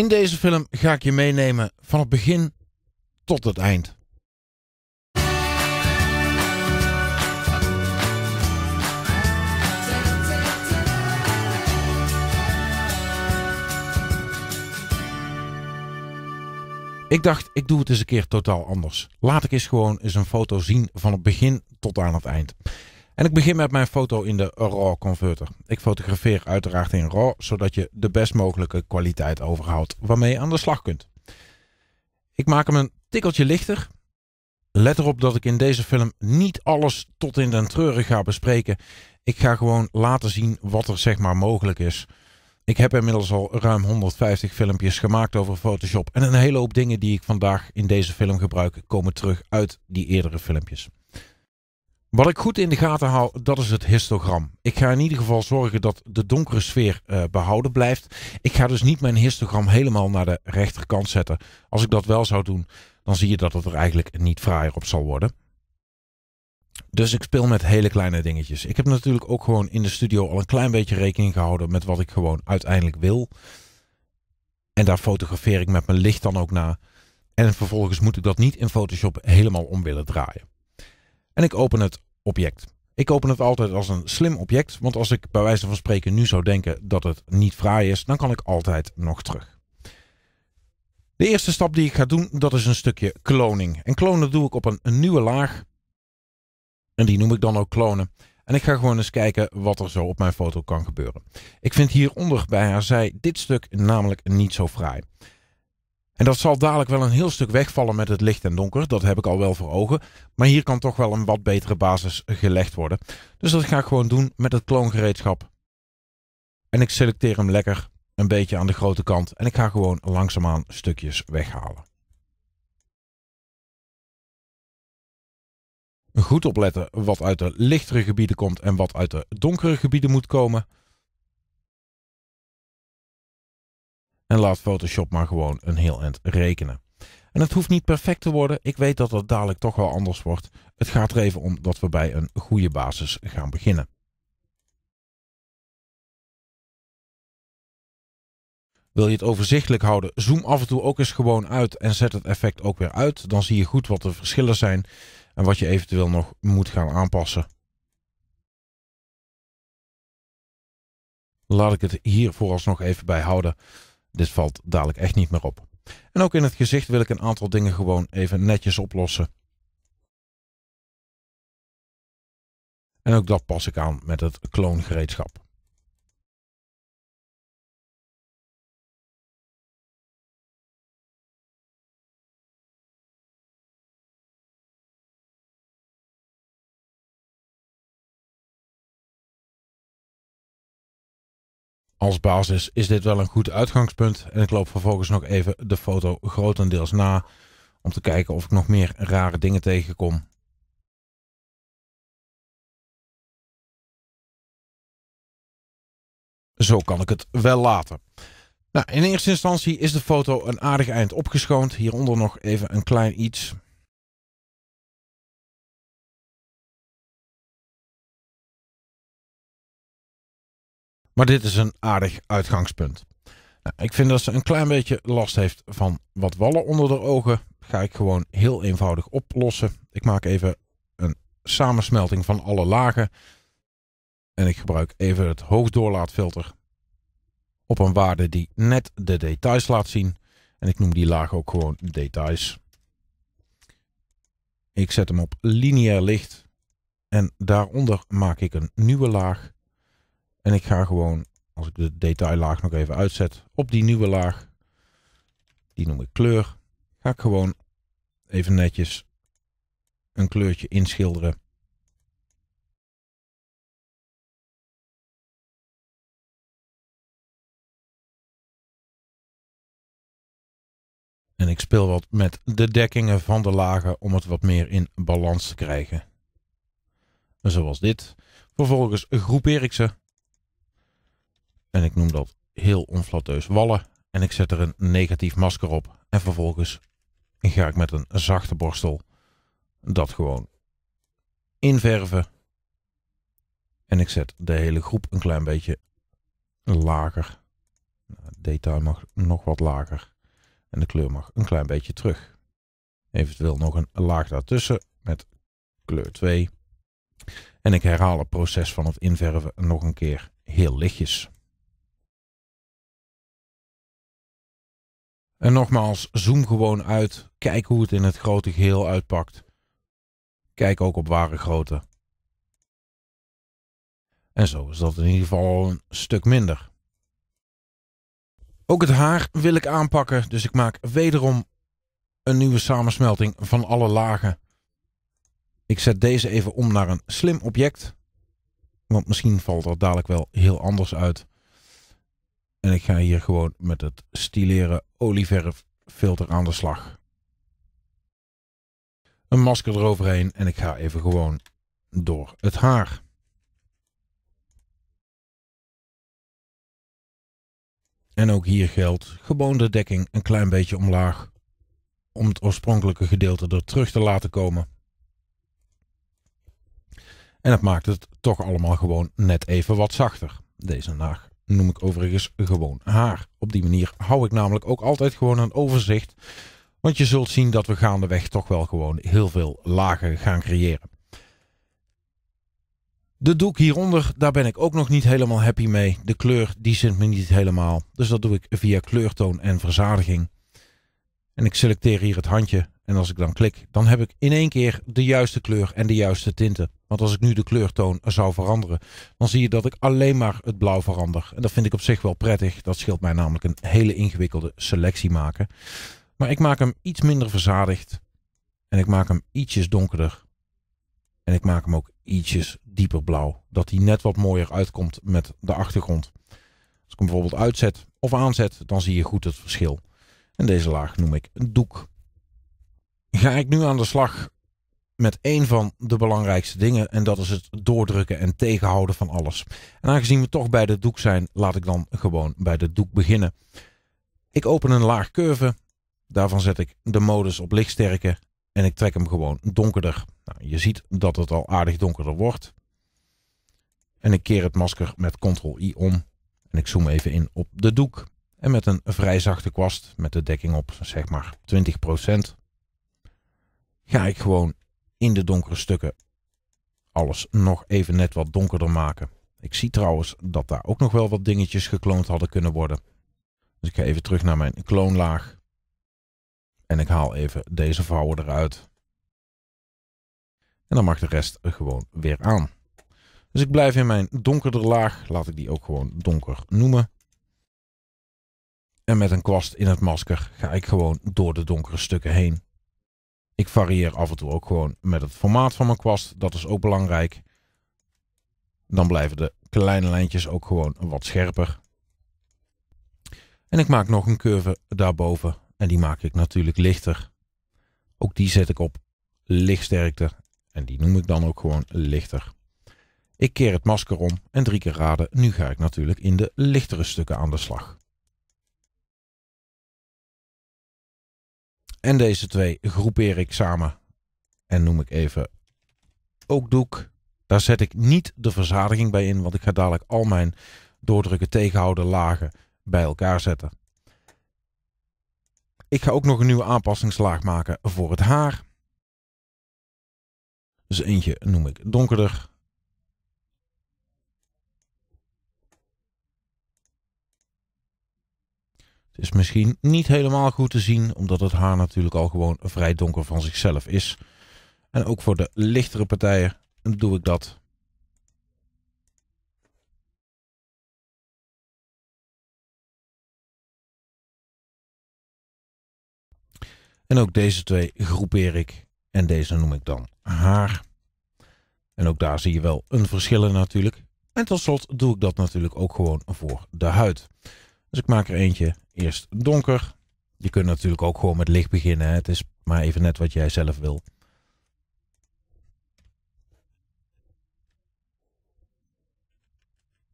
In deze film ga ik je meenemen van het begin tot het eind. Ik dacht, ik doe het eens een keer totaal anders. Laat ik eens gewoon eens een foto zien van het begin tot aan het eind. En ik begin met mijn foto in de RAW converter. Ik fotografeer uiteraard in RAW, zodat je de best mogelijke kwaliteit overhoudt waarmee je aan de slag kunt. Ik maak hem een tikkeltje lichter. Let erop dat ik in deze film niet alles tot in den treuren ga bespreken. Ik ga gewoon laten zien wat er zeg maar mogelijk is. Ik heb inmiddels al ruim 150 filmpjes gemaakt over Photoshop. En een hele hoop dingen die ik vandaag in deze film gebruik komen terug uit die eerdere filmpjes. Wat ik goed in de gaten hou, dat is het histogram. Ik ga in ieder geval zorgen dat de donkere sfeer eh, behouden blijft. Ik ga dus niet mijn histogram helemaal naar de rechterkant zetten. Als ik dat wel zou doen, dan zie je dat het er eigenlijk niet fraaier op zal worden. Dus ik speel met hele kleine dingetjes. Ik heb natuurlijk ook gewoon in de studio al een klein beetje rekening gehouden met wat ik gewoon uiteindelijk wil. En daar fotografeer ik met mijn licht dan ook naar. En vervolgens moet ik dat niet in Photoshop helemaal om willen draaien en ik open het object. Ik open het altijd als een slim object, want als ik bij wijze van spreken nu zou denken dat het niet fraai is, dan kan ik altijd nog terug. De eerste stap die ik ga doen, dat is een stukje kloning. En klonen doe ik op een, een nieuwe laag. En die noem ik dan ook klonen. En ik ga gewoon eens kijken wat er zo op mijn foto kan gebeuren. Ik vind hieronder bij haar zij dit stuk namelijk niet zo fraai. En dat zal dadelijk wel een heel stuk wegvallen met het licht en donker. Dat heb ik al wel voor ogen. Maar hier kan toch wel een wat betere basis gelegd worden. Dus dat ga ik gewoon doen met het kloongereedschap. En ik selecteer hem lekker een beetje aan de grote kant. En ik ga gewoon langzaamaan stukjes weghalen. Goed opletten wat uit de lichtere gebieden komt en wat uit de donkere gebieden moet komen. En laat Photoshop maar gewoon een heel eind rekenen. En het hoeft niet perfect te worden. Ik weet dat dat dadelijk toch wel anders wordt. Het gaat er even om dat we bij een goede basis gaan beginnen. Wil je het overzichtelijk houden, zoom af en toe ook eens gewoon uit en zet het effect ook weer uit. Dan zie je goed wat de verschillen zijn en wat je eventueel nog moet gaan aanpassen. Laat ik het hier vooralsnog even bij houden. Dit valt dadelijk echt niet meer op. En ook in het gezicht wil ik een aantal dingen gewoon even netjes oplossen. En ook dat pas ik aan met het kloongereedschap. als basis is dit wel een goed uitgangspunt. En ik loop vervolgens nog even de foto grotendeels na om te kijken of ik nog meer rare dingen tegenkom. Zo kan ik het wel laten. Nou, in eerste instantie is de foto een aardig eind opgeschoond. Hieronder nog even een klein iets. Maar dit is een aardig uitgangspunt. Nou, ik vind dat ze een klein beetje last heeft van wat wallen onder de ogen. Ga ik gewoon heel eenvoudig oplossen. Ik maak even een samensmelting van alle lagen. En ik gebruik even het hoogdoorlaatfilter op een waarde die net de details laat zien. En ik noem die laag ook gewoon details. Ik zet hem op lineair licht. En daaronder maak ik een nieuwe laag. En ik ga gewoon, als ik de detaillaag nog even uitzet, op die nieuwe laag, die noem ik kleur, ga ik gewoon even netjes een kleurtje inschilderen. En ik speel wat met de dekkingen van de lagen om het wat meer in balans te krijgen. Zoals dit. Vervolgens groepeer ik ze en ik noem dat heel onflatteus wallen. En ik zet er een negatief masker op. En vervolgens ga ik met een zachte borstel dat gewoon inverven. En ik zet de hele groep een klein beetje lager. Nou, detail mag nog wat lager. En de kleur mag een klein beetje terug. Eventueel nog een laag daartussen met kleur 2. En ik herhaal het proces van het inverven nog een keer heel lichtjes. En nogmaals, zoom gewoon uit. Kijk hoe het in het grote geheel uitpakt. Kijk ook op ware grootte. En zo is dat in ieder geval een stuk minder. Ook het haar wil ik aanpakken, dus ik maak wederom een nieuwe samensmelting van alle lagen. Ik zet deze even om naar een slim object, want misschien valt dat dadelijk wel heel anders uit. En ik ga hier gewoon met het stileren olieverffilter aan de slag. Een masker eroverheen en ik ga even gewoon door het haar. En ook hier geldt gewoon de dekking een klein beetje omlaag om het oorspronkelijke gedeelte er terug te laten komen. En dat maakt het toch allemaal gewoon net even wat zachter, deze naag noem ik overigens gewoon haar. Op die manier hou ik namelijk ook altijd gewoon een overzicht. Want je zult zien dat we gaandeweg toch wel gewoon heel veel lagen gaan creëren. De doek hieronder, daar ben ik ook nog niet helemaal happy mee. De kleur, die zint me niet helemaal. Dus dat doe ik via kleurtoon en verzadiging. En ik selecteer hier het handje. En als ik dan klik, dan heb ik in één keer de juiste kleur en de juiste tinten. Want als ik nu de kleurtoon zou veranderen, dan zie je dat ik alleen maar het blauw verander. En dat vind ik op zich wel prettig. Dat scheelt mij namelijk een hele ingewikkelde selectie maken. Maar ik maak hem iets minder verzadigd. En ik maak hem ietsjes donkerder. En ik maak hem ook ietsjes dieper blauw. Dat hij net wat mooier uitkomt met de achtergrond. Als ik hem bijvoorbeeld uitzet of aanzet, dan zie je goed het verschil. En deze laag noem ik een doek. Ga ik nu aan de slag met een van de belangrijkste dingen en dat is het doordrukken en tegenhouden van alles. En aangezien we toch bij de doek zijn, laat ik dan gewoon bij de doek beginnen. Ik open een laag curve, daarvan zet ik de modus op lichtsterke en ik trek hem gewoon donkerder. Nou, je ziet dat het al aardig donkerder wordt. En ik keer het masker met Ctrl-I om en ik zoom even in op de doek en met een vrij zachte kwast met de dekking op zeg maar 20%, ga ik gewoon in de donkere stukken alles nog even net wat donkerder maken. Ik zie trouwens dat daar ook nog wel wat dingetjes gekloond hadden kunnen worden. Dus ik ga even terug naar mijn kloonlaag. En ik haal even deze vouwen eruit. En dan mag de rest gewoon weer aan. Dus ik blijf in mijn donkerder laag. Laat ik die ook gewoon donker noemen en met een kwast in het masker ga ik gewoon door de donkere stukken heen. Ik varieer af en toe ook gewoon met het formaat van mijn kwast, dat is ook belangrijk. Dan blijven de kleine lijntjes ook gewoon wat scherper. En ik maak nog een curve daarboven en die maak ik natuurlijk lichter. Ook die zet ik op lichtsterkte en die noem ik dan ook gewoon lichter. Ik keer het masker om en drie keer raden, nu ga ik natuurlijk in de lichtere stukken aan de slag. En deze twee groepeer ik samen. En noem ik even ook doek. Daar zet ik niet de verzadiging bij in, want ik ga dadelijk al mijn doordrukken tegenhouden lagen bij elkaar zetten. Ik ga ook nog een nieuwe aanpassingslaag maken voor het haar. Dus eentje noem ik donkerder. is misschien niet helemaal goed te zien, omdat het haar natuurlijk al gewoon vrij donker van zichzelf is. En ook voor de lichtere partijen doe ik dat. En ook deze twee groepeer ik en deze noem ik dan haar. En ook daar zie je wel een verschil in natuurlijk. En tot slot doe ik dat natuurlijk ook gewoon voor de huid. Dus ik maak er eentje eerst donker. Je kunt natuurlijk ook gewoon met licht beginnen. Hè? Het is maar even net wat jij zelf wil.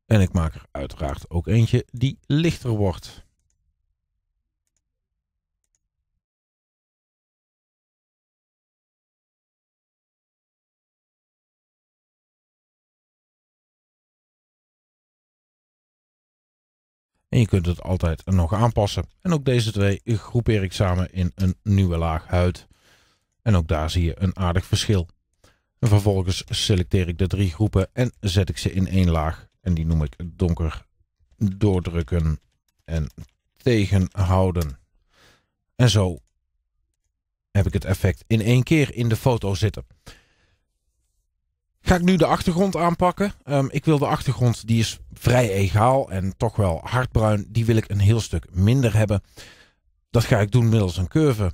En ik maak er uiteraard ook eentje die lichter wordt. En je kunt het altijd nog aanpassen. En ook deze twee groepeer ik samen in een nieuwe laag huid. En ook daar zie je een aardig verschil. En vervolgens selecteer ik de drie groepen en zet ik ze in één laag. En die noem ik donker doordrukken en tegenhouden. En zo heb ik het effect in één keer in de foto zitten. Ga ik nu de achtergrond aanpakken? Ehm, ik wil de achtergrond, die is vrij egaal en toch wel hardbruin. Die wil ik een heel stuk minder hebben. Dat ga ik doen middels een curve.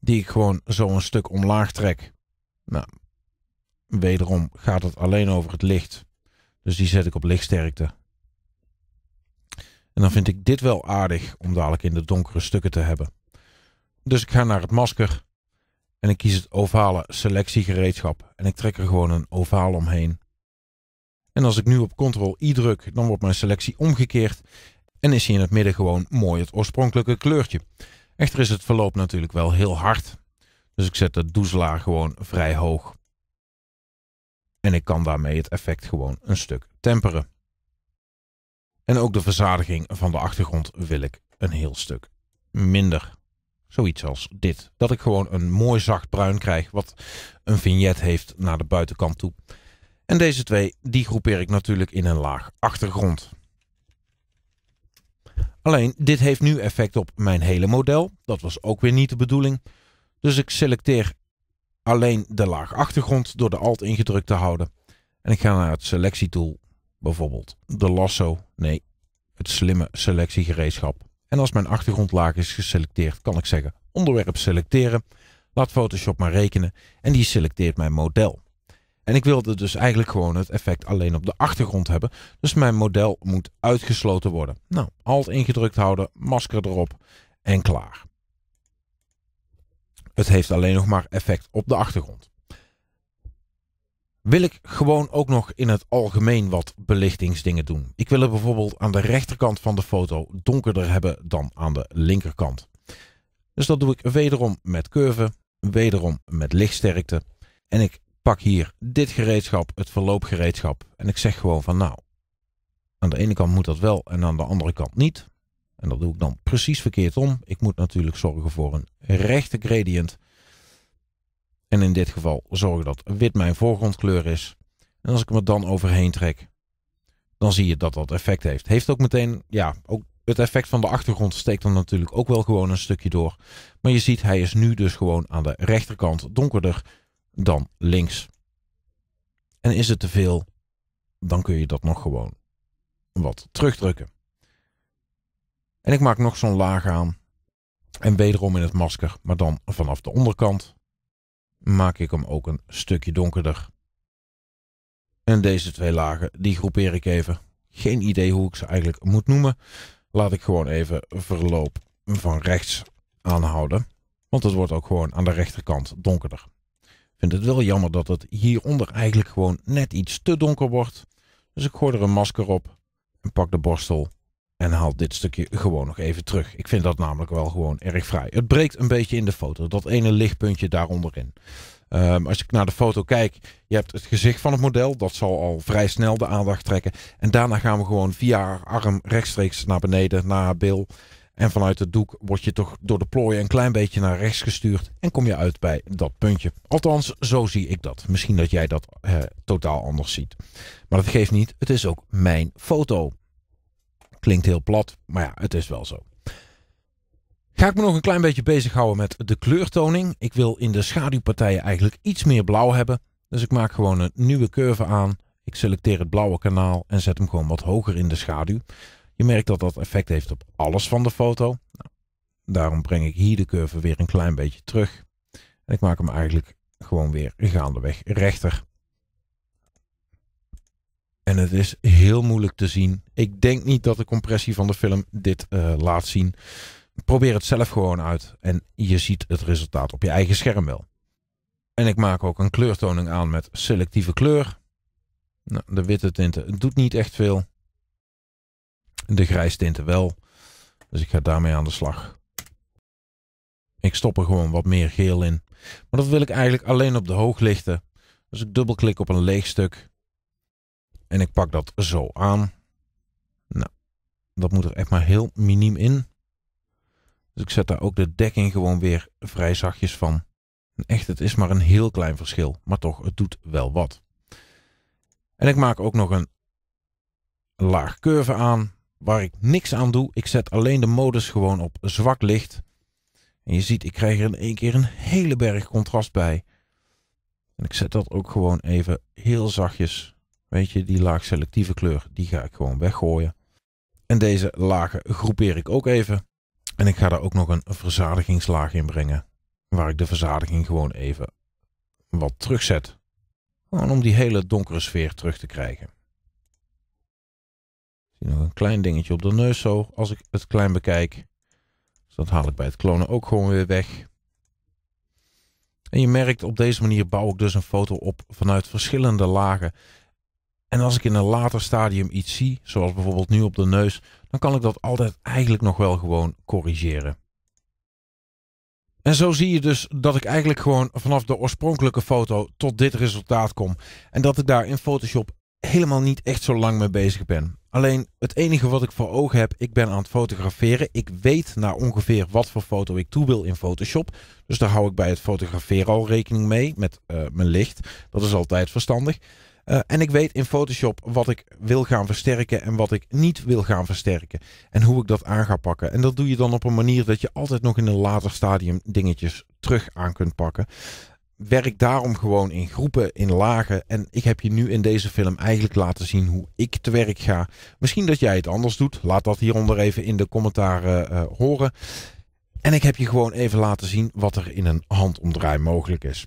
Die ik gewoon zo een stuk omlaag trek. Nou, wederom gaat het alleen over het licht. Dus die zet ik op lichtsterkte. En dan vind ik dit wel aardig om dadelijk in de donkere stukken te hebben. Dus ik ga naar het masker. En ik kies het ovale selectiegereedschap en ik trek er gewoon een ovaal omheen. En als ik nu op Ctrl-I druk, dan wordt mijn selectie omgekeerd en is hier in het midden gewoon mooi het oorspronkelijke kleurtje. Echter is het verloop natuurlijk wel heel hard, dus ik zet de doezelaar gewoon vrij hoog. En ik kan daarmee het effect gewoon een stuk temperen. En ook de verzadiging van de achtergrond wil ik een heel stuk minder. Zoiets als dit. Dat ik gewoon een mooi zacht bruin krijg wat een vignet heeft naar de buitenkant toe. En deze twee, die groepeer ik natuurlijk in een laag achtergrond. Alleen, dit heeft nu effect op mijn hele model. Dat was ook weer niet de bedoeling. Dus ik selecteer alleen de laag achtergrond door de alt ingedrukt te houden. En ik ga naar het selectietool, bijvoorbeeld de lasso. Nee, het slimme selectiegereedschap. En als mijn achtergrondlaag is geselecteerd, kan ik zeggen onderwerp selecteren. Laat Photoshop maar rekenen en die selecteert mijn model. En ik wilde dus eigenlijk gewoon het effect alleen op de achtergrond hebben. Dus mijn model moet uitgesloten worden. Nou, alt ingedrukt houden, masker erop en klaar. Het heeft alleen nog maar effect op de achtergrond wil ik gewoon ook nog in het algemeen wat belichtingsdingen doen. Ik wil het bijvoorbeeld aan de rechterkant van de foto donkerder hebben dan aan de linkerkant. Dus dat doe ik wederom met curve, wederom met lichtsterkte. En ik pak hier dit gereedschap, het verloopgereedschap. En ik zeg gewoon van nou, aan de ene kant moet dat wel en aan de andere kant niet. En dat doe ik dan precies verkeerd om. Ik moet natuurlijk zorgen voor een rechte gradient. En in dit geval zorgen dat wit mijn voorgrondkleur is. En als ik me dan overheen trek, dan zie je dat dat effect heeft. Heeft ook meteen, ja, ook het effect van de achtergrond steekt dan natuurlijk ook wel gewoon een stukje door. Maar je ziet, hij is nu dus gewoon aan de rechterkant donkerder dan links. En is het te veel, dan kun je dat nog gewoon wat terugdrukken. En ik maak nog zo'n laag aan. En wederom in het masker, maar dan vanaf de onderkant maak ik hem ook een stukje donkerder. En deze twee lagen, die groepeer ik even. Geen idee hoe ik ze eigenlijk moet noemen. Laat ik gewoon even verloop van rechts aanhouden. Want het wordt ook gewoon aan de rechterkant donkerder. Ik vind het wel jammer dat het hieronder eigenlijk gewoon net iets te donker wordt. Dus ik gooi er een masker op en pak de borstel en haal dit stukje gewoon nog even terug. Ik vind dat namelijk wel gewoon erg vrij. Het breekt een beetje in de foto. Dat ene lichtpuntje daaronderin. Um, ehm, als ik naar de foto kijk, je hebt het gezicht van het model. Dat zal al vrij snel de aandacht trekken. En daarna gaan we gewoon via haar arm rechtstreeks naar beneden, naar haar bil. En vanuit het doek word je toch door de plooien een klein beetje naar rechts gestuurd. En kom je uit bij dat puntje. Althans, zo zie ik dat. Misschien dat jij dat eh, totaal anders ziet. Maar dat geeft niet. Het is ook mijn foto. Klinkt heel plat, maar ja, het is wel zo. Ga ik me nog een klein beetje bezighouden met de kleurtoning. Ik wil in de schaduwpartijen eigenlijk iets meer blauw hebben. Dus ik maak gewoon een nieuwe curve aan. Ik selecteer het blauwe kanaal en zet hem gewoon wat hoger in de schaduw. Je merkt dat dat effect heeft op alles van de foto. Nou, daarom breng ik hier de curve weer een klein beetje terug. En ik maak hem eigenlijk gewoon weer gaandeweg rechter. En het is heel moeilijk te zien. Ik denk niet dat de compressie van de film dit eh, laat zien. Probeer het zelf gewoon uit. En je ziet het resultaat op je eigen scherm wel. En ik maak ook een kleurtoning aan met selectieve kleur. Nou, de witte tinten doet niet echt veel. De grijze tinten wel. Dus ik ga daarmee aan de slag. Ik stop er gewoon wat meer geel in. Maar dat wil ik eigenlijk alleen op de hooglichten. Dus ik dubbelklik op een leeg stuk. En ik pak dat zo aan. Nou, dat moet er echt maar heel miniem in. Dus ik zet daar ook de dekking gewoon weer vrij zachtjes van. En echt, het is maar een heel klein verschil. Maar toch, het doet wel wat. En ik maak ook nog een laag curve aan. Waar ik niks aan doe. Ik zet alleen de modus gewoon op zwak licht. En je ziet, ik krijg er in één keer een hele berg contrast bij. En ik zet dat ook gewoon even heel zachtjes Weet je, die laag selectieve kleur, die ga ik gewoon weggooien. En deze lagen groepeer ik ook even. En ik ga daar ook nog een verzadigingslaag in brengen. Waar ik de verzadiging gewoon even wat terugzet. Gewoon om die hele donkere sfeer terug te krijgen. Ik zie nog een klein dingetje op de neus zo, als ik het klein bekijk. Dus dat haal ik bij het klonen ook gewoon weer weg. En je merkt op deze manier bouw ik dus een foto op vanuit verschillende lagen. En als ik in een later stadium iets zie, zoals bijvoorbeeld nu op de neus, dan kan ik dat altijd eigenlijk nog wel gewoon corrigeren. En zo zie je dus dat ik eigenlijk gewoon vanaf de oorspronkelijke foto tot dit resultaat kom. En dat ik daar in Photoshop helemaal niet echt zo lang mee bezig ben. Alleen het enige wat ik voor ogen heb, ik ben aan het fotograferen. Ik weet nou ongeveer wat voor foto ik toe wil in Photoshop. Dus daar hou ik bij het fotograferen al rekening mee met eh, mijn licht. Dat is altijd verstandig. Eh, en ik weet in Photoshop wat ik wil gaan versterken en wat ik niet wil gaan versterken. En hoe ik dat aan ga pakken. En dat doe je dan op een manier dat je altijd nog in een later stadium dingetjes terug aan kunt pakken. Werk daarom gewoon in groepen, in lagen. En ik heb je nu in deze film eigenlijk laten zien hoe ik te werk ga. Misschien dat jij het anders doet. Laat dat hieronder even in de commentaren eh, horen. En ik heb je gewoon even laten zien wat er in een handomdraai mogelijk is.